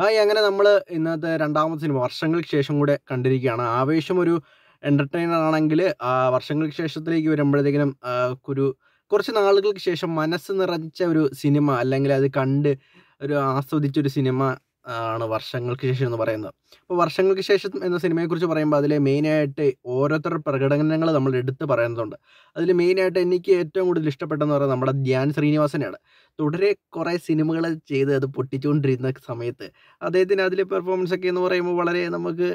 hi അങ്ങനെ നമ്മൾ ഇന്നത്തെ രണ്ടാമത്തെ സിനിമ വർഷങ്ങൾക്ക് ശേഷം കൂടെ കണ്ടിരിക്കുകയാണ് ആവേശം ഒരു എൻ്റർടൈനർ ആണെങ്കിൽ വർഷങ്ങൾക്ക് ശേഷത്തിലേക്ക് വരുമ്പോഴത്തേക്കിനും ഒരു കുറച്ച് നാളുകൾക്ക് ശേഷം മനസ്സ് നിറച്ച ഒരു സിനിമ അല്ലെങ്കിൽ അത് കണ്ട് ഒരു ആസ്വദിച്ചൊരു സിനിമ ആണ് വർഷങ്ങൾക്ക് ശേഷം എന്ന് പറയുന്നത് അപ്പോൾ വർഷങ്ങൾക്ക് ശേഷം എന്ന സിനിമയെക്കുറിച്ച് പറയുമ്പോൾ അതിലെ മെയിനായിട്ട് ഓരോരുത്തരുടെ പ്രകടനങ്ങൾ നമ്മൾ എടുത്ത് പറയുന്നതുണ്ട് അതിൽ മെയിനായിട്ട് എനിക്ക് ഏറ്റവും കൂടുതൽ ഇഷ്ടപ്പെട്ടെന്ന് പറയുന്നത് നമ്മുടെ ധ്യാൻ ശ്രീനിവാസനെയാണ് തുടരെ കുറേ സിനിമകൾ ചെയ്ത് അത് പൊട്ടിച്ചുകൊണ്ടിരുന്ന സമയത്ത് അദ്ദേഹത്തിന് അതിലെ പെർഫോമൻസ് ഒക്കെ എന്ന് പറയുമ്പോൾ വളരെ നമുക്ക്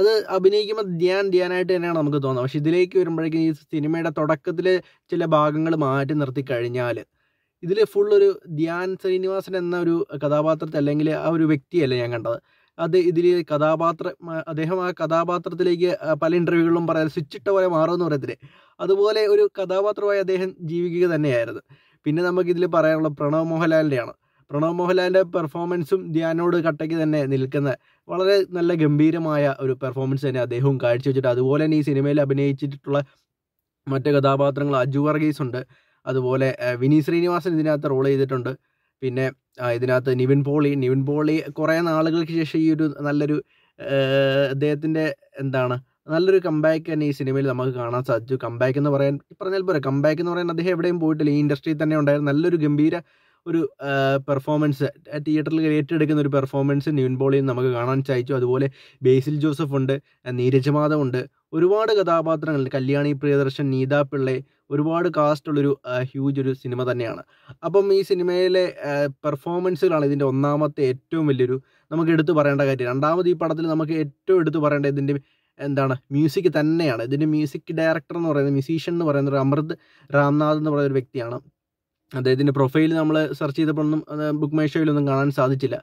അത് അഭിനയിക്കുമ്പോൾ ധ്യാൻ ധ്യാനായിട്ട് തന്നെയാണ് നമുക്ക് തോന്നുന്നത് പക്ഷെ ഇതിലേക്ക് വരുമ്പോഴേക്കും ഈ സിനിമയുടെ തുടക്കത്തിൽ ചില ഭാഗങ്ങൾ മാറ്റി നിർത്തി കഴിഞ്ഞാൽ ഇതിൽ ഫുൾ ഒരു ധ്യാൻ ശ്രീനിവാസൻ എന്ന ഒരു കഥാപാത്രത്തെ അല്ലെങ്കിൽ ആ ഒരു വ്യക്തിയല്ല ഞാൻ കണ്ടത് അത് ഇതിൽ കഥാപാത്ര അദ്ദേഹം ആ കഥാപാത്രത്തിലേക്ക് പല ഇൻ്റർവ്യൂകളിലും പറയാൻ സ്വിച്ചിട്ട പോലെ മാറുമെന്ന് പറയത്തില്ലേ അതുപോലെ ഒരു കഥാപാത്രമായി അദ്ദേഹം ജീവിക്കുക തന്നെയായിരുന്നു പിന്നെ നമുക്കിതിൽ പറയാനുള്ള പ്രണവ് മോഹൻലാലിൻ്റെയാണ് പ്രണവ് മോഹൻലാലിൻ്റെ പെർഫോമൻസും ധ്യാനോട് കട്ടയ്ക്ക് തന്നെ നിൽക്കുന്ന വളരെ നല്ല ഗംഭീരമായ ഒരു പെർഫോമൻസ് തന്നെ അദ്ദേഹവും കാഴ്ചവെച്ചിട്ട് അതുപോലെ തന്നെ ഈ സിനിമയിൽ അഭിനയിച്ചിട്ടുള്ള മറ്റ് കഥാപാത്രങ്ങൾ അജു വർഗീസ് ഉണ്ട് അതുപോലെ വിനീ ശ്രീനിവാസൻ ഇതിനകത്ത് റോൾ ചെയ്തിട്ടുണ്ട് പിന്നെ ഇതിനകത്ത് നിവിൻ പോളി നിവിൻ പോളി കുറേ നാളുകൾക്ക് ശേഷം ഈ ഒരു നല്ലൊരു അദ്ദേഹത്തിൻ്റെ എന്താണ് നല്ലൊരു കംബാക്ക് തന്നെ ഈ സിനിമയിൽ നമുക്ക് കാണാൻ സാധിച്ചു കംബാക്ക് എന്ന് പറയാൻ പറഞ്ഞാൽ പോരെ കംബാക്ക് എന്ന് പറയാൻ അദ്ദേഹം എവിടെയും പോയിട്ടില്ല ഈ ഇൻഡസ്ട്രിയിൽ തന്നെ ഉണ്ടായിരുന്ന നല്ലൊരു ഗംഭീര ഒരു പെർഫോമൻസ് തിയേറ്ററിൽ ഏറ്റെടുക്കുന്ന ഒരു പെർഫോമൻസ് നിവിൻ ബോളിയിൽ നമുക്ക് കാണാൻ സാധിച്ചു അതുപോലെ ബേസിൽ ജോസഫ് ഉണ്ട് നീരജ് മാധവ് ഉണ്ട് ഒരുപാട് കഥാപാത്രങ്ങൾ കല്യാണി പ്രിയദർശൻ നീതാ പിള്ളെ ഒരുപാട് കാസ്റ്റുള്ളൊരു ഹ്യൂജ് ഒരു സിനിമ തന്നെയാണ് അപ്പം ഈ സിനിമയിലെ പെർഫോമൻസുകളാണ് ഇതിൻ്റെ ഒന്നാമത്തെ ഏറ്റവും വലിയൊരു നമുക്ക് എടുത്തു പറയേണ്ട കാര്യം രണ്ടാമത് ഈ പടത്തിൽ നമുക്ക് ഏറ്റവും എടുത്തു പറയേണ്ട ഇതിൻ്റെ എന്താണ് മ്യൂസിക് തന്നെയാണ് ഇതിൻ്റെ മ്യൂസിക് ഡയറക്ടർ എന്ന് പറയുന്നത് മ്യൂസീഷ്യൻ എന്ന് പറയുന്ന അമൃത് രാംനാഥ് എന്ന് പറയുന്ന ഒരു വ്യക്തിയാണ് അദ്ദേഹത്തിൻ്റെ പ്രൊഫൈൽ നമ്മൾ സെർച്ച് ചെയ്തപ്പോഴൊന്നും അത് ബുക്ക് മൈ ഷോയിലൊന്നും കാണാൻ സാധിച്ചില്ല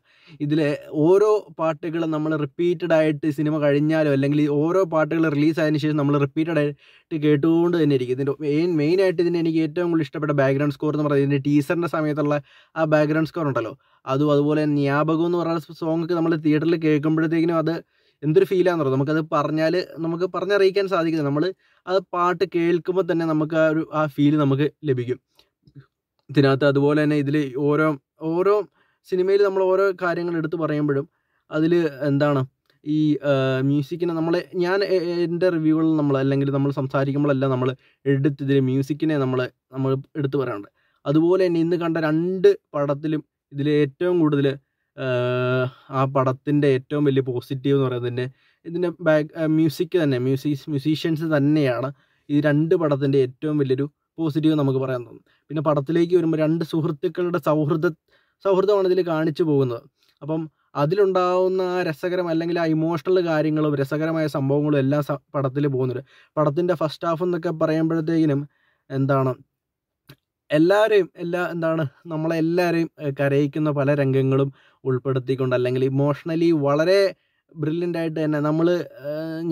ഇതിലെ ഓരോ പാട്ടുകളും നമ്മൾ റിപ്പീറ്റഡ് ആയിട്ട് സിനിമ കഴിഞ്ഞാലോ അല്ലെങ്കിൽ ഓരോ പാട്ടുകൾ റിലീസായതിനു ശേഷം നമ്മൾ റിപ്പീറ്റഡ് ആയിട്ട് കേട്ടുകൊണ്ട് തന്നെ ഇരിക്കും ഇതിൻ്റെ മെയിൻ ആയിട്ട് ഇതിന് എനിക്ക് ഏറ്റവും കൂടുതൽ ഇഷ്ടപ്പെട്ട ബാക്ക്ഗ്രൗണ്ട് സ്കോർ എന്ന് പറയുന്നത് ഇതിൻ്റെ ടീസറിൻ്റെ സമയത്തുള്ള ആ ബാക്ക്ഗ്രൗണ്ട് സ്കോർ ഉണ്ടല്ലോ അതും അതുപോലെ ന്യാപകം എന്ന് പറയുന്ന സോങ്ങൊക്കെ നമ്മൾ തിയേറ്ററിൽ കേൾക്കുമ്പോഴത്തേക്കിനും അത് എന്തൊരു പറയുന്നത് നമുക്കത് പറഞ്ഞാൽ നമുക്ക് പറഞ്ഞറിയിക്കാൻ സാധിക്കുന്നത് നമ്മൾ അത് പാട്ട് കേൾക്കുമ്പോൾ തന്നെ നമുക്ക് ആ ഒരു ആ ഫീല് നമുക്ക് ലഭിക്കും ഇതിനകത്ത് അതുപോലെ തന്നെ ഇതിൽ ഓരോ ഓരോ സിനിമയിൽ നമ്മൾ ഓരോ കാര്യങ്ങൾ എടുത്തു പറയുമ്പോഴും അതിൽ എന്താണ് ഈ മ്യൂസിക്കിനെ നമ്മൾ ഞാൻ എൻ്റെ റിവ്യൂകളിൽ നമ്മൾ അല്ലെങ്കിൽ നമ്മൾ സംസാരിക്കുമ്പോഴല്ല നമ്മൾ എടുത്ത് ഇതിൽ മ്യൂസിക്കിനെ നമ്മൾ നമ്മൾ എടുത്തു പറയാറുണ്ട് അതുപോലെ തന്നെ ഇന്ന് കണ്ട രണ്ട് പടത്തിലും ഇതിൽ ഏറ്റവും കൂടുതൽ ആ പടത്തിൻ്റെ ഏറ്റവും വലിയ പോസിറ്റീവ് എന്ന് പറയുന്നതിൻ്റെ ഇതിൻ്റെ ബാക്ക് മ്യൂസിക് തന്നെ മ്യൂസി മ്യൂസീഷ്യൻസ് തന്നെയാണ് ഈ രണ്ട് പടത്തിൻ്റെ ഏറ്റവും വലിയൊരു പോസിറ്റീവ് നമുക്ക് പറയാൻ തോന്നും പിന്നെ പടത്തിലേക്ക് വരുമ്പോൾ രണ്ട് സുഹൃത്തുക്കളുടെ സൗഹൃദ സൗഹൃദമാണ് ഇതിൽ കാണിച്ചു പോകുന്നത് അപ്പം അതിലുണ്ടാവുന്ന ആ രസകരം അല്ലെങ്കിൽ ആ ഇമോഷണൽ കാര്യങ്ങളും രസകരമായ സംഭവങ്ങളും എല്ലാം പടത്തിൽ പോകുന്നുണ്ട് പടത്തിൻ്റെ ഫസ്റ്റ് ഹാഫ് എന്നൊക്കെ പറയുമ്പോഴത്തേക്കിനും എന്താണ് എല്ലാവരെയും എല്ലാ എന്താണ് നമ്മളെല്ലാവരെയും കരയിക്കുന്ന പല രംഗങ്ങളും ഉൾപ്പെടുത്തിക്കൊണ്ട് അല്ലെങ്കിൽ ഇമോഷണലി വളരെ ബ്രില്യൻ്റ് ആയിട്ട് തന്നെ നമ്മൾ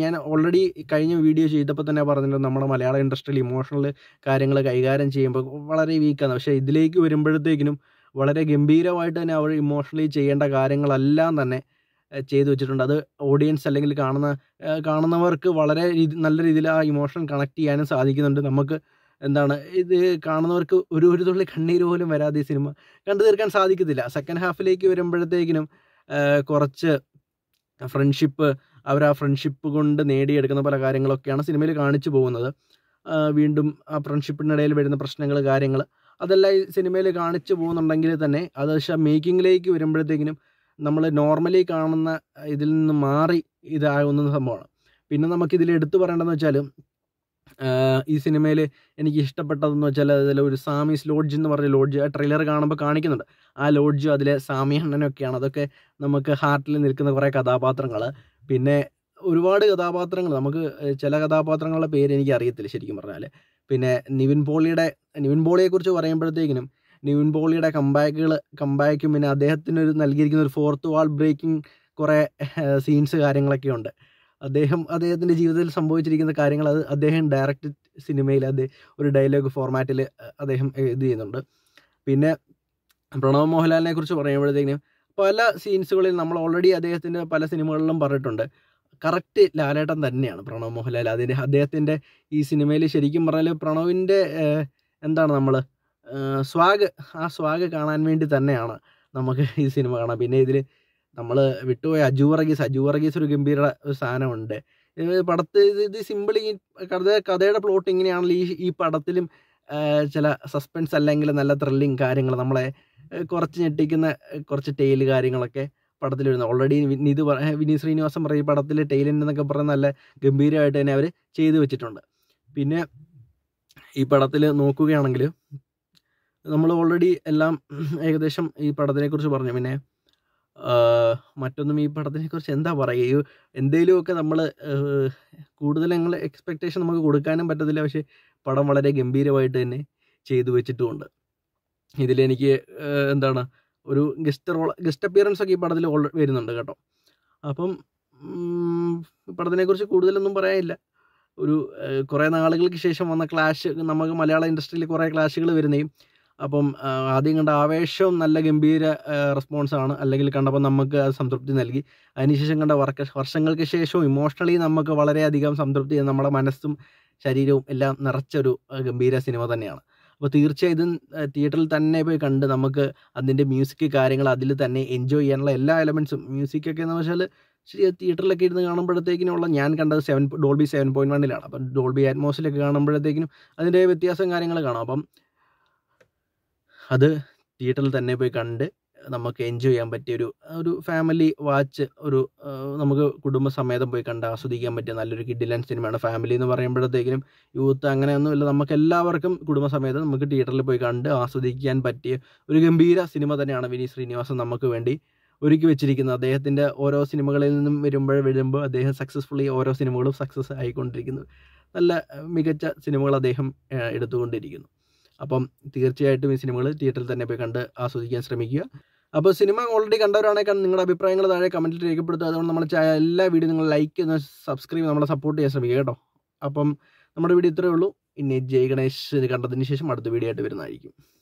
ഞാൻ ഓൾറെഡി കഴിഞ്ഞ വീഡിയോ ചെയ്തപ്പോൾ തന്നെ പറഞ്ഞിട്ടുണ്ട് നമ്മുടെ മലയാള ഇൻഡസ്ട്രിയിൽ ഇമോഷണൽ കാര്യങ്ങൾ കൈകാര്യം ചെയ്യുമ്പോൾ വളരെ വീക്കാണ് പക്ഷേ ഇതിലേക്ക് വരുമ്പോഴത്തേക്കിനും വളരെ ഗംഭീരമായിട്ട് തന്നെ അവർ ഇമോഷണലി ചെയ്യേണ്ട കാര്യങ്ങളെല്ലാം തന്നെ ചെയ്തു വെച്ചിട്ടുണ്ട് അത് ഓഡിയൻസ് അല്ലെങ്കിൽ കാണുന്ന കാണുന്നവർക്ക് വളരെ നല്ല രീതിയിൽ ആ ഇമോഷൻ കണക്ട് ചെയ്യാനും സാധിക്കുന്നുണ്ട് നമുക്ക് എന്താണ് ഇത് കാണുന്നവർക്ക് ഒരു ഒരു തുള്ളി കണ്ണീര് പോലും വരാതെ ഈ സിനിമ കണ്ടു തീർക്കാൻ സാധിക്കത്തില്ല സെക്കൻഡ് ഹാഫിലേക്ക് വരുമ്പോഴത്തേക്കിനും കുറച്ച് ഫ്രണ്ട്ഷിപ്പ് അവർ ആ ഫ്രണ്ട്ഷിപ്പ് കൊണ്ട് നേടിയെടുക്കുന്ന പല കാര്യങ്ങളൊക്കെയാണ് സിനിമയിൽ കാണിച്ചു പോകുന്നത് വീണ്ടും ആ ഫ്രണ്ട്ഷിപ്പിനിടയിൽ വരുന്ന പ്രശ്നങ്ങൾ കാര്യങ്ങൾ അതെല്ലാം ഈ സിനിമയിൽ കാണിച്ചു പോകുന്നുണ്ടെങ്കിൽ തന്നെ അത് പക്ഷേ മേക്കിങ്ങിലേക്ക് വരുമ്പോഴത്തേക്കിനും നമ്മൾ നോർമലി കാണുന്ന ഇതിൽ നിന്ന് മാറി ഇതാകുന്ന സംഭവമാണ് പിന്നെ നമുക്കിതിൽ എടുത്തു പറയേണ്ടതെന്ന് വെച്ചാൽ ഈ സിനിമയിൽ എനിക്ക് ഇഷ്ടപ്പെട്ടതെന്ന് വെച്ചാൽ അതിൽ ഒരു സാമീസ് ലോഡ്ജ് എന്ന് പറഞ്ഞ ലോഡ്ജ് ആ ട്രെയിലർ കാണുമ്പോൾ കാണിക്കുന്നുണ്ട് ആ ലോഡ്ജ് അതിലെ സാമി അണ്ണനൊക്കെയാണ് അതൊക്കെ നമുക്ക് ഹാർട്ടിൽ നിൽക്കുന്ന കുറേ കഥാപാത്രങ്ങൾ പിന്നെ ഒരുപാട് കഥാപാത്രങ്ങൾ നമുക്ക് ചില കഥാപാത്രങ്ങളുടെ പേര് എനിക്ക് അറിയത്തില്ല ശരിക്കും പറഞ്ഞാൽ പിന്നെ നിവിൻ പോളിയുടെ നിവിൻ പോളിയെക്കുറിച്ച് പറയുമ്പോഴത്തേക്കിനും നിവിൻ പോളിയുടെ കമ്പാക്കുകൾ കമ്പാക്കും പിന്നെ അദ്ദേഹത്തിന് ഒരു നൽകിയിരിക്കുന്ന ഒരു ഫോർത്ത് വാൾ ബ്രേക്കിംഗ് കുറേ സീൻസ് കാര്യങ്ങളൊക്കെ ഉണ്ട് അദ്ദേഹം അദ്ദേഹത്തിൻ്റെ ജീവിതത്തിൽ സംഭവിച്ചിരിക്കുന്ന കാര്യങ്ങൾ അത് അദ്ദേഹം ഡയറക്റ്റ് സിനിമയിൽ അദ്ദേഹം ഒരു ഡയലോഗ് ഫോർമാറ്റിൽ അദ്ദേഹം ഇത് ചെയ്യുന്നുണ്ട് പിന്നെ പ്രണവ് മോഹൻലാലിനെ കുറിച്ച് പറയുമ്പോഴത്തേക്കും പല സീൻസുകളിൽ നമ്മൾ ഓൾറെഡി അദ്ദേഹത്തിൻ്റെ പല സിനിമകളിലും പറഞ്ഞിട്ടുണ്ട് കറക്റ്റ് ലാലേട്ടൻ തന്നെയാണ് പ്രണവ് മോഹൻലാൽ അതിന് അദ്ദേഹത്തിൻ്റെ ഈ സിനിമയിൽ ശരിക്കും പറഞ്ഞാൽ പ്രണവിൻ്റെ എന്താണ് നമ്മൾ സ്വാഗ് ആ സ്വാഗ് കാണാൻ വേണ്ടി തന്നെയാണ് നമുക്ക് ഈ സിനിമ കാണാം പിന്നെ ഇതിൽ നമ്മൾ വിട്ടുപോയ അജു വർഗീസ് അജു വർഗീസ് ഒരു ഗംഭീര ഒരു സാധനമുണ്ട് പടത്തിൽ ഇത് സിമ്പിളി കഥ കഥയുടെ പ്ലോട്ട് ഇങ്ങനെയാണല്ലോ ഈ ഈ പടത്തിലും ചില സസ്പെൻസ് അല്ലെങ്കിൽ നല്ല ത്രില്ലിങ് കാര്യങ്ങൾ നമ്മളെ കുറച്ച് ഞെട്ടിക്കുന്ന കുറച്ച് ടെയിൽ കാര്യങ്ങളൊക്കെ പടത്തിൽ വരുന്നത് ഓൾറെഡി നിത് വിനീത് ശ്രീനിവാസൻ പറയും ഈ പടത്തിൽ ടെയിലിൻ്റെ എന്നൊക്കെ പറഞ്ഞാൽ നല്ല ഗംഭീരമായിട്ട് തന്നെ അവർ ചെയ്തു വെച്ചിട്ടുണ്ട് പിന്നെ ഈ പടത്തിൽ നോക്കുകയാണെങ്കിൽ നമ്മൾ ഓൾറെഡി എല്ലാം ഏകദേശം ഈ പടത്തിനെക്കുറിച്ച് പറഞ്ഞു പിന്നെ മറ്റൊന്നും ഈ കുറിച്ച് എന്താ പറയുക എന്തെങ്കിലുമൊക്കെ നമ്മൾ കൂടുതൽ ഞങ്ങൾ എക്സ്പെക്റ്റേഷൻ നമുക്ക് കൊടുക്കാനും പറ്റത്തില്ല പക്ഷേ പടം വളരെ ഗംഭീരമായിട്ട് തന്നെ ചെയ്തു വെച്ചിട്ടുമുണ്ട് ഇതിലെനിക്ക് എന്താണ് ഒരു ഗസ്റ്റ് റോൾ ഗസ്റ്റ് അപ്പിയറൻസ് ഒക്കെ ഈ പടത്തിൽ വരുന്നുണ്ട് കേട്ടോ അപ്പം പടത്തിനെക്കുറിച്ച് കൂടുതലൊന്നും പറയാനില്ല ഒരു കുറേ നാളുകൾക്ക് ശേഷം വന്ന ക്ലാഷ് നമുക്ക് മലയാള ഇൻഡസ്ട്രിയിൽ കുറേ ക്ലാഷുകൾ വരുന്നേയും അപ്പം ആദ്യം കണ്ട ആവേശവും നല്ല ഗംഭീര റെസ്പോൺസാണ് അല്ലെങ്കിൽ കണ്ടപ്പോൾ നമുക്ക് അത് സംതൃപ്തി നൽകി അതിനുശേഷം കണ്ട വർക്ക വർഷങ്ങൾക്ക് ശേഷവും ഇമോഷണലി നമുക്ക് വളരെയധികം സംതൃപ്തി നമ്മുടെ മനസ്സും ശരീരവും എല്ലാം നിറച്ചൊരു ഗംഭീര സിനിമ തന്നെയാണ് അപ്പോൾ തീർച്ചയായും തിയേറ്ററിൽ തന്നെ പോയി കണ്ട് നമുക്ക് അതിൻ്റെ മ്യൂസിക് കാര്യങ്ങൾ അതിൽ തന്നെ എൻജോയ് ചെയ്യാനുള്ള എല്ലാ എലമെൻസും മ്യൂസിക്കൊക്കെ എന്ന് വെച്ചാൽ തിയേറ്ററിലൊക്കെ ഇരുന്ന് കാണുമ്പോഴത്തേക്കിനുള്ള ഞാൻ കണ്ടത് സെവൻ ഡോൾബി സെവൻ പോയിൻറ്റ് വണ്ണിലാണ് അപ്പം ഡോൾബി അറ്റ്മോസിലൊക്കെ കാണുമ്പോഴത്തേക്കിനും അതിൻ്റെ വ്യത്യാസം കാര്യങ്ങൾ കാണാം അപ്പം അത് തിയേറ്ററിൽ തന്നെ പോയി കണ്ട് നമുക്ക് എൻജോയ് ചെയ്യാൻ പറ്റിയ ഒരു ഒരു ഫാമിലി വാച്ച് ഒരു നമുക്ക് കുടുംബസമേതം പോയി കണ്ട് ആസ്വദിക്കാൻ പറ്റിയ നല്ലൊരു കിഡിലൻ സിനിമയാണ് ഫാമിലി എന്ന് പറയുമ്പോഴത്തേക്കിനും യൂത്ത് അങ്ങനെയൊന്നുമില്ല നമുക്ക് എല്ലാവർക്കും കുടുംബസമേതം നമുക്ക് തിയേറ്ററിൽ പോയി കണ്ട് ആസ്വദിക്കാൻ പറ്റിയ ഒരു ഗംഭീര സിനിമ തന്നെയാണ് വിനീത് ശ്രീനിവാസൻ നമുക്ക് വേണ്ടി ഒരുക്കി വെച്ചിരിക്കുന്നത് അദ്ദേഹത്തിൻ്റെ ഓരോ സിനിമകളിൽ നിന്നും വരുമ്പോൾ വരുമ്പോൾ അദ്ദേഹം സക്സസ്ഫുള്ളി ഓരോ സിനിമകളും സക്സസ് ആയിക്കൊണ്ടിരിക്കുന്നു നല്ല മികച്ച സിനിമകൾ അദ്ദേഹം എടുത്തുകൊണ്ടിരിക്കുന്നു അപ്പം തീർച്ചയായിട്ടും ഈ സിനിമകൾ തിയേറ്ററിൽ തന്നെ പോയി കണ്ട് ആസ്വദിക്കാൻ ശ്രമിക്കുക അപ്പോൾ സിനിമ ഓൾറെഡി കണ്ടവരാണെങ്കിൽ നിങ്ങളുടെ അഭിപ്രായങ്ങൾ താഴെ കമൻറ്റിൽ രേഖപ്പെടുത്തുക അതുകൊണ്ട് നമ്മൾ എല്ലാ വീഡിയോ നിങ്ങൾ ലൈക്ക് ചെയ്യുന്ന സബ്സ്ക്രൈബ് നമ്മളെ സപ്പോർട്ട് ചെയ്യാൻ ശ്രമിക്കുക കേട്ടോ അപ്പം നമ്മുടെ വീഡിയോ ഇത്രയേ ഉള്ളൂ ഇനി ജയ് ഗണേശ് കണ്ടതിന് ശേഷം അടുത്ത വീഡിയോ ആയിട്ട് വരുന്നതായിരിക്കും